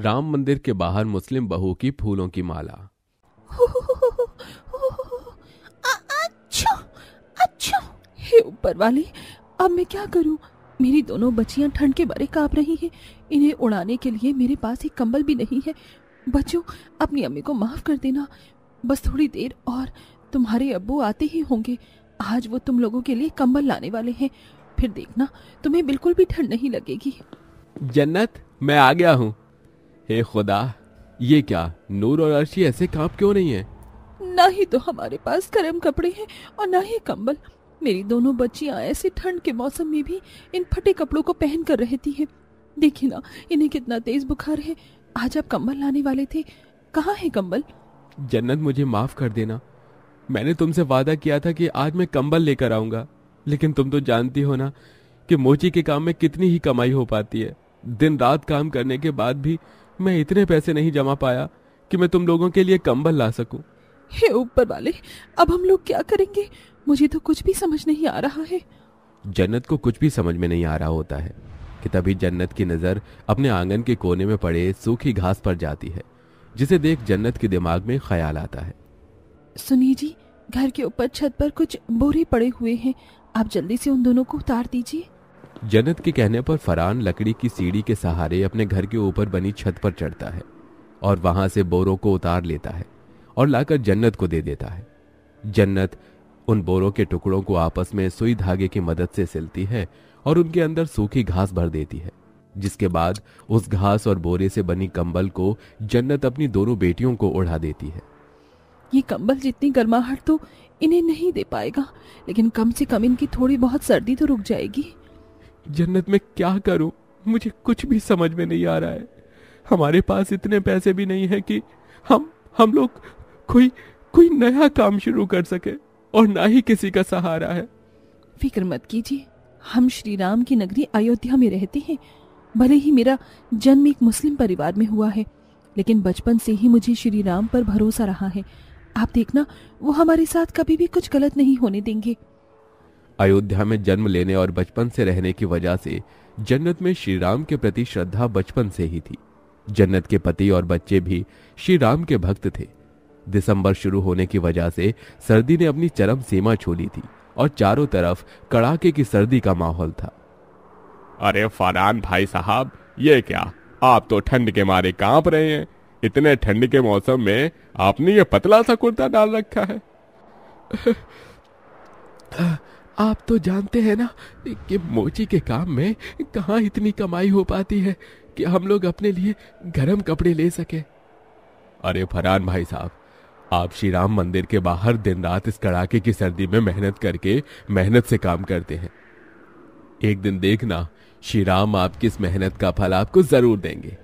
राम मंदिर के बाहर मुस्लिम बहू की फूलों की माला अच्छा, अच्छा। हे ऊपर वाले अब मैं क्या करूं मेरी दोनों बच्चियां ठंड के बारे कांप रही हैं इन्हें उड़ाने के लिए मेरे पास एक कंबल भी नहीं है बच्चों अपनी अम्मी को माफ़ कर देना बस थोड़ी देर और तुम्हारे अब्बू आते ही होंगे आज वो तुम लोगों के लिए कंबल लाने वाले हैं फिर देखना तुम्हें बिल्कुल भी ठंड नहीं लगेगी जन्नत मैं आ गया हूँ हे खुदा ये क्या नूर और अर्शी ऐसे कांप क्यों नहीं है ना ही तो हमारे पास गर्म कपड़े हैं और ना ही कंबल मेरी दोनों बच्चियां ऐसे ठंड के मौसम में भी इन फटे कपड़ों को पहन कर रहती हैं देखिए ना इन्हें कितना तेज बुखार है आज आप कंबल लाने वाले थे कहाँ है कंबल जन्नत मुझे माफ कर देना मैंने तुमसे वादा किया था कि आज मैं कंबल लेकर आऊंगा लेकिन तुम तो जानती हो ना कि मोची के काम में कितनी ही कमाई हो पाती है दिन रात काम करने के बाद भी मैं इतने पैसे नहीं जमा पाया कि मैं तुम लोगों के लिए कंबल ला सकूं। हे ऊपर वाले अब हम लोग क्या करेंगे मुझे तो कुछ भी समझ नहीं आ रहा है जन्नत को कुछ भी समझ में नहीं आ रहा होता है कि तभी जन्नत की नज़र अपने आंगन के कोने में पड़े सूखी घास पर जाती है जिसे देख जन्नत के दिमाग में ख्याल आता है सुनिए जी घर के ऊपर छत पर कुछ बोरे पड़े हुए हैं आप जल्दी से उन दोनों को उतार दीजिए जन्नत के कहने पर फरान लकड़ी की सीढ़ी के सहारे अपने घर के ऊपर बनी छत पर चढ़ता है और वहां से बोरों को उतार लेता है और लाकर जन्नत को दे देता है जन्नत उन बोरों के टुकड़ों को आपस में सुई धागे की मदद से सिलती है और उनके अंदर सूखी घास भर देती है जिसके बाद उस घास और बोरे से बनी कंबल को जन्नत अपनी दोनों बेटियों को ओढ़ा देती है ये कंबल जितनी गर्माहट तो इन्हें नहीं दे पाएगा लेकिन कम से कम इनकी थोड़ी बहुत सर्दी तो रुक जाएगी जन्नत में क्या करूं मुझे कुछ भी समझ में नहीं आ रहा है हमारे पास इतने पैसे भी नहीं है कि हम हम लोग कोई कोई नया काम शुरू कर सके और ना ही किसी का सहारा है फिक्र मत कीजिए हम श्री राम की नगरी अयोध्या में रहते हैं भले ही मेरा जन्म एक मुस्लिम परिवार में हुआ है लेकिन बचपन से ही मुझे श्री राम पर भरोसा रहा है आप देखना वो हमारे साथ कभी भी कुछ गलत नहीं होने देंगे अयोध्या में जन्म लेने और बचपन से रहने की वजह से जन्नत में श्री राम के प्रति श्रद्धा बचपन से ही थी जन्नत के पति और बच्चे भी श्री राम के भक्त थे दिसंबर शुरू होने की वजह से सर्दी ने अपनी चरम सीमा छू ली थी और चारों तरफ कड़ाके की सर्दी का माहौल था अरे फरान भाई साहब ये क्या आप तो ठंड के मारे कांप रहे हैं इतने ठंड के मौसम में आपने ये पतला सा कुर्ता डाल रखा है आप तो जानते हैं ना कि मोची के काम में कहाँ इतनी कमाई हो पाती है कि हम लोग अपने लिए गर्म कपड़े ले सके अरे फरहान भाई साहब आप श्री राम मंदिर के बाहर दिन रात इस कड़ाके की सर्दी में मेहनत करके मेहनत से काम करते हैं एक दिन देखना श्री राम आपकी इस मेहनत का फल आपको जरूर देंगे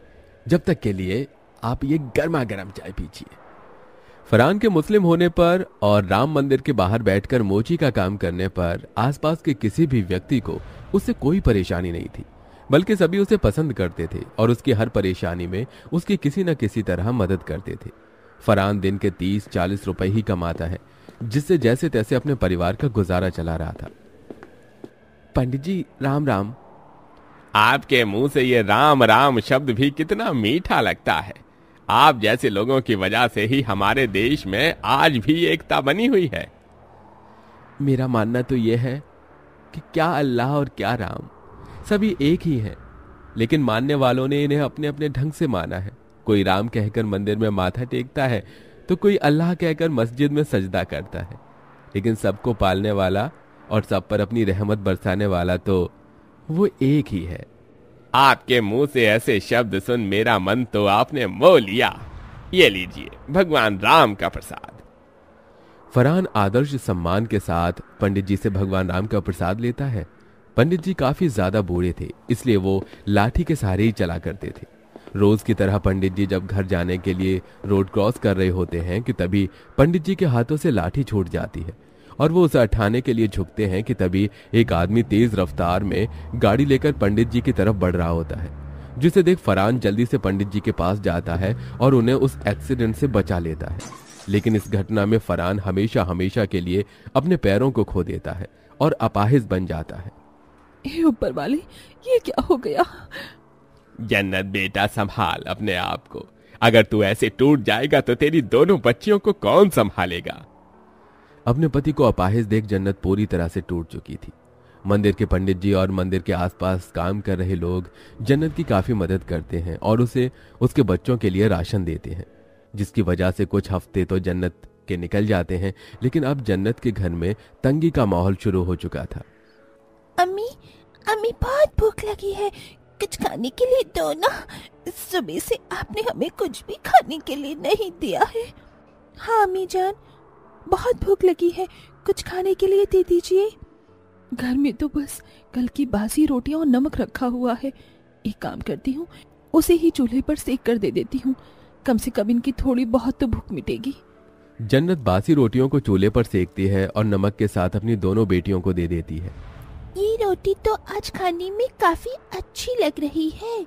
जब तक के लिए आप ये गर्मा गर्म चाय पीजिए फरहान के मुस्लिम होने पर और राम मंदिर के बाहर बैठकर मोची का काम करने पर आसपास के किसी भी व्यक्ति को उससे कोई परेशानी नहीं थी बल्कि सभी उसे पसंद करते थे और उसकी हर परेशानी में उसकी किसी न किसी तरह मदद करते थे फरहान दिन के तीस चालीस रुपए ही कमाता है जिससे जैसे तैसे अपने परिवार का गुजारा चला रहा था पंडित जी राम राम आपके मुंह से ये राम राम शब्द भी कितना मीठा लगता है आप जैसे लोगों की वजह से ही हमारे देश में आज भी एकता बनी हुई है मेरा मानना तो यह है कि क्या अल्लाह और क्या राम सभी एक ही हैं लेकिन मानने वालों ने इन्हें अपने अपने ढंग से माना है कोई राम कहकर मंदिर में माथा टेकता है तो कोई अल्लाह कहकर मस्जिद में सजदा करता है लेकिन सबको पालने वाला और सब पर अपनी रहमत बरसाने वाला तो वो एक ही है आपके मुंह से ऐसे शब्द सुन मेरा मन तो आपने मोह लिया ये लीजिए भगवान राम का प्रसाद फरहान आदर्श सम्मान के साथ पंडित जी से भगवान राम का प्रसाद लेता है पंडित जी काफी ज्यादा बूढ़े थे इसलिए वो लाठी के सहारे ही चला करते थे रोज की तरह पंडित जी जब घर जाने के लिए रोड क्रॉस कर रहे होते हैं कि तभी पंडित जी के हाथों से लाठी छूट जाती है और वो उसे उठाने के लिए झुकते हैं कि तभी एक आदमी तेज रफ्तार में गाड़ी लेकर पंडित जी की तरफ बढ़ रहा होता है जिसे देख फरान जल्दी से पंडित जी के पास जाता है और उन्हें उस एक्सीडेंट से बचा लेता है लेकिन इस घटना में फरान हमेशा हमेशा के लिए अपने पैरों को खो देता है और अपाहिज बन जाता है ऊपर वाले ये क्या हो गया जन्नत बेटा संभाल अपने आप को अगर तू ऐसे टूट जाएगा तो तेरी दोनों बच्चियों को कौन संभालेगा अपने पति को अपाहिज देख जन्नत पूरी तरह से टूट चुकी थी मंदिर के पंडित जी और मंदिर के आसपास काम कर रहे लोग जन्नत की काफी मदद करते हैं और उसे उसके बच्चों के लिए राशन देते हैं जिसकी वजह से कुछ हफ्ते तो जन्नत के निकल जाते हैं लेकिन अब जन्नत के घर में तंगी का माहौल शुरू हो चुका था अम्मी अम्मी बहुत भूख लगी है कुछ खाने के लिए दो ना सुबह से आपने हमें कुछ भी खाने के लिए नहीं दिया है हाँ अम्मी जान बहुत भूख लगी है कुछ खाने के लिए दे दीजिए घर में तो बस कल की बासी रोटियां और नमक रखा हुआ है एक काम करती हूँ उसे ही चूल्हे पर सेक कर दे देती हूँ कम से कम इनकी थोड़ी बहुत तो भूख मिटेगी जन्नत बासी रोटियों को चूल्हे पर सेकती है और नमक के साथ अपनी दोनों बेटियों को दे देती है ये रोटी तो आज खाने में काफी अच्छी लग रही है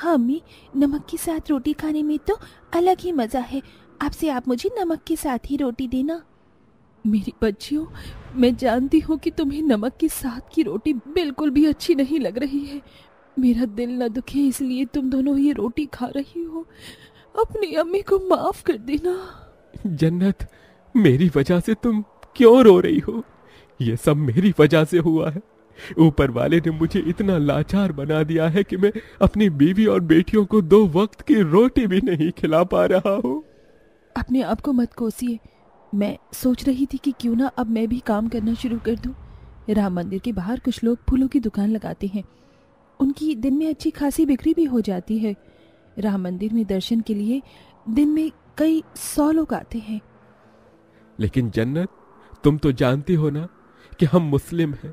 हाँ अम्मी नमक के साथ रोटी खाने में तो अलग ही मजा है अब से आप मुझे नमक के साथ ही रोटी देना मेरी बच्चियों मैं जानती हूँ कि तुम्हें नमक के साथ की रोटी बिल्कुल भी अच्छी नहीं लग रही है मेरा दिल न दुखे इसलिए तुम दोनों ये रोटी खा रही हो अपनी अम्मी को माफ कर देना जन्नत मेरी वजह से तुम क्यों रो रही हो ये सब मेरी वजह से हुआ है ऊपर वाले ने मुझे इतना लाचार बना दिया है कि मैं अपनी बीवी और बेटियों को दो वक्त की रोटी भी नहीं खिला पा रहा हूँ अपने आप को मत कोसिए मैं सोच रही थी कि क्यों ना अब मैं भी काम करना शुरू कर दूं राम मंदिर के बाहर कुछ लोग फूलों की दुकान लगाते हैं उनकी दिन में अच्छी खासी बिक्री भी हो जाती है राम मंदिर में दर्शन के लिए दिन में कई सौ लोग आते हैं लेकिन जन्नत तुम तो जानती हो ना कि हम मुस्लिम हैं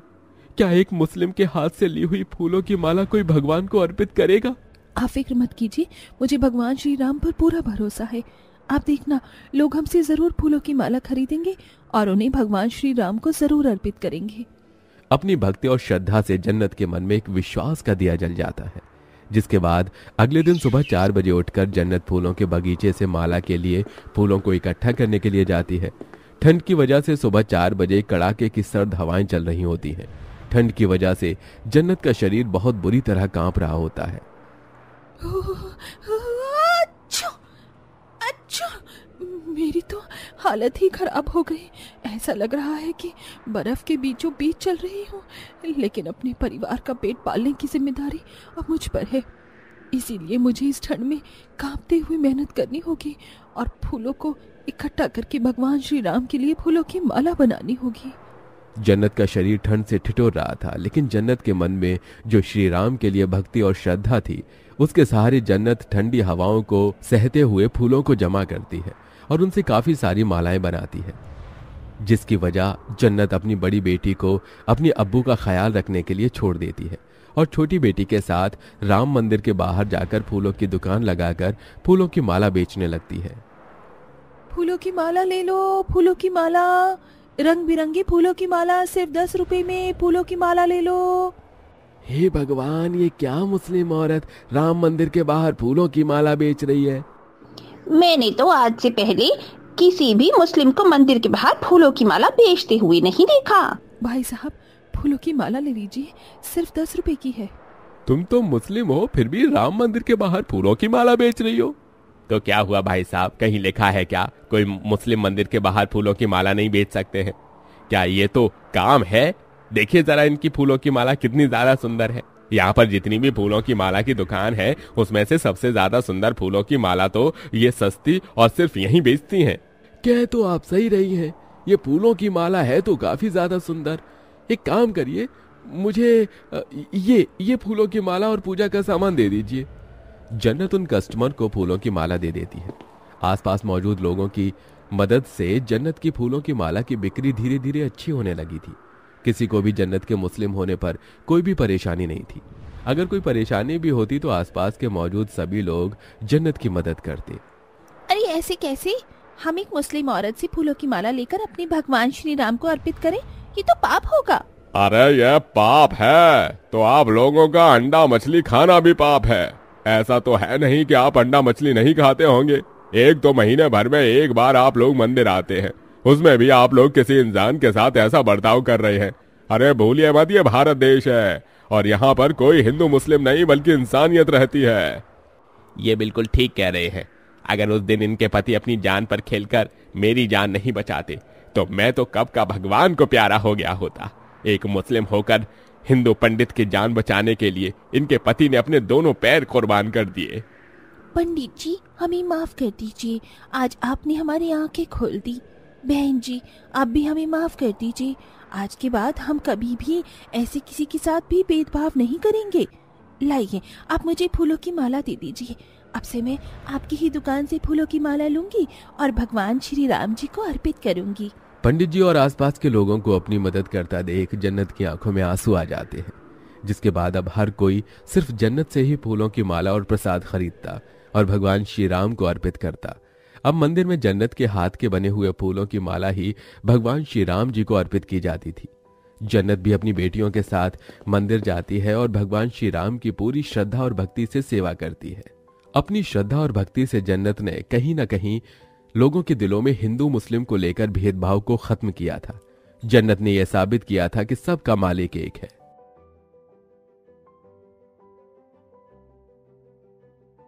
क्या एक मुस्लिम के हाथ से ली हुई फूलों की माला कोई भगवान को अर्पित करेगा आप फिक्र मत कीजिए मुझे भगवान श्री राम पर पूरा भरोसा है आप देखना लोग हमसे जरूर फूलों की माला खरीदेंगे और उन्हें भगवान श्री राम को जरूर अर्पित करेंगे अपनी भक्ति और श्रद्धा से जन्नत के मन में एक विश्वास का दिया जल जाता है जिसके बाद अगले दिन सुबह चार बजे उठकर जन्नत फूलों के बगीचे से माला के लिए फूलों को इकट्ठा करने के लिए जाती है ठंड की वजह से सुबह चार बजे कड़ाके की सर्द हवाएं चल रही होती हैं ठंड की वजह से जन्नत का शरीर बहुत बुरी तरह कांप रहा होता है मेरी तो हालत ही खराब हो गई ऐसा लग रहा है कि बर्फ के बीचों बीच चल रही हूँ लेकिन अपने परिवार का पेट पालने की जिम्मेदारी अब मुझ पर है इसीलिए मुझे इस ठंड में कांपते हुए मेहनत करनी होगी और फूलों को इकट्ठा करके भगवान श्री राम के लिए फूलों की माला बनानी होगी जन्नत का शरीर ठंड से ठिठुर रहा था लेकिन जन्नत के मन में जो श्री राम के लिए भक्ति और श्रद्धा थी उसके सहारे जन्नत ठंडी हवाओं को सहते हुए फूलों को जमा करती है और उनसे काफ़ी सारी मालाएं बनाती है जिसकी वजह जन्नत अपनी बड़ी बेटी को अपने अब्बू का ख्याल रखने के लिए छोड़ देती है और छोटी बेटी के साथ राम मंदिर के बाहर जाकर फूलों की दुकान लगाकर फूलों की माला बेचने लगती है फूलों की माला ले लो फूलों की माला रंग बिरंगी फूलों की माला सिर्फ दस रुपए में फूलों की माला ले लो हे भगवान ये क्या मुस्लिम औरत राम मंदिर के बाहर फूलों की माला बेच रही है मैंने तो आज से पहले किसी भी मुस्लिम को मंदिर के बाहर फूलों की माला बेचते हुए नहीं देखा भाई साहब फूलों की माला ले लीजिए सिर्फ दस रुपए की है तुम तो मुस्लिम हो फिर भी राम मंदिर के बाहर फूलों की माला बेच रही हो तो क्या हुआ भाई साहब कहीं लिखा है क्या कोई मुस्लिम मंदिर के बाहर फूलों की माला नहीं बेच सकते हैं क्या ये तो काम है देखिए जरा इनकी फूलों की माला कितनी ज्यादा सुंदर है यहाँ पर जितनी भी फूलों की माला की दुकान है उसमें से सबसे ज्यादा सुंदर फूलों की माला तो ये सस्ती और सिर्फ यही बेचती है कह तो आप सही रही है ये फूलों की माला है तो काफी ज्यादा सुंदर एक काम करिए मुझे ये ये फूलों की माला और पूजा का सामान दे दीजिए जन्नत उन कस्टमर को फूलों की माला दे देती है आसपास मौजूद लोगों की मदद से जन्नत की फूलों की माला की बिक्री धीरे धीरे अच्छी होने लगी थी किसी को भी जन्नत के मुस्लिम होने पर कोई भी परेशानी नहीं थी अगर कोई परेशानी भी होती तो आसपास के मौजूद सभी लोग जन्नत की मदद करते अरे ऐसे कैसे हम एक मुस्लिम औरत से फूलों की माला लेकर अपने भगवान श्री राम को अर्पित करें ये तो पाप होगा अरे यह पाप है तो आप लोगों का अंडा मछली खाना भी पाप है ऐसा तो है नहीं कि आप अंडा मछली नहीं खाते होंगे एक दो तो महीने भर में एक बार आप लोग मंदिर आते हैं उसमें भी आप लोग किसी इंसान के साथ ऐसा बर्ताव कर रहे हैं अरे भूलिए मत ये भारत देश है और यहाँ पर कोई हिंदू मुस्लिम नहीं बल्कि इंसानियत रहती है ये बिल्कुल ठीक कह रहे हैं अगर उस दिन इनके पति अपनी जान पर खेलकर मेरी जान नहीं बचाते तो मैं तो कब का भगवान को प्यारा हो गया होता एक मुस्लिम होकर हिंदू पंडित की जान बचाने के लिए इनके पति ने अपने दोनों पैर कुर्बान कर दिए पंडित जी हमें माफ कर दीजिए आज आपने हमारी आंखें खोल दी बहन जी आप भी हमें माफ़ कर दीजिए आज के बाद हम कभी भी ऐसे किसी के साथ भी भेदभाव नहीं करेंगे लाइए आप मुझे फूलों की माला दे दीजिए अब से मैं आपकी ही दुकान से फूलों की माला लूंगी और भगवान श्री राम जी को अर्पित करूंगी पंडित जी और आसपास के लोगों को अपनी मदद करता देख जन्नत की आंखों में आंसू आ जाते हैं जिसके बाद अब हर कोई सिर्फ जन्नत से ही फूलों की माला और प्रसाद खरीदता और भगवान श्री राम को अर्पित करता अब मंदिर में जन्नत के हाथ के बने हुए फूलों की माला ही भगवान श्री राम जी को अर्पित की जाती थी जन्नत भी अपनी बेटियों के साथ मंदिर जाती है और भगवान श्री राम की पूरी श्रद्धा और भक्ति से सेवा करती है अपनी श्रद्धा और भक्ति से जन्नत ने कहीं ना कहीं लोगों के दिलों में हिंदू मुस्लिम को लेकर भेदभाव को खत्म किया था जन्नत ने यह साबित किया था कि सबका मालिक एक है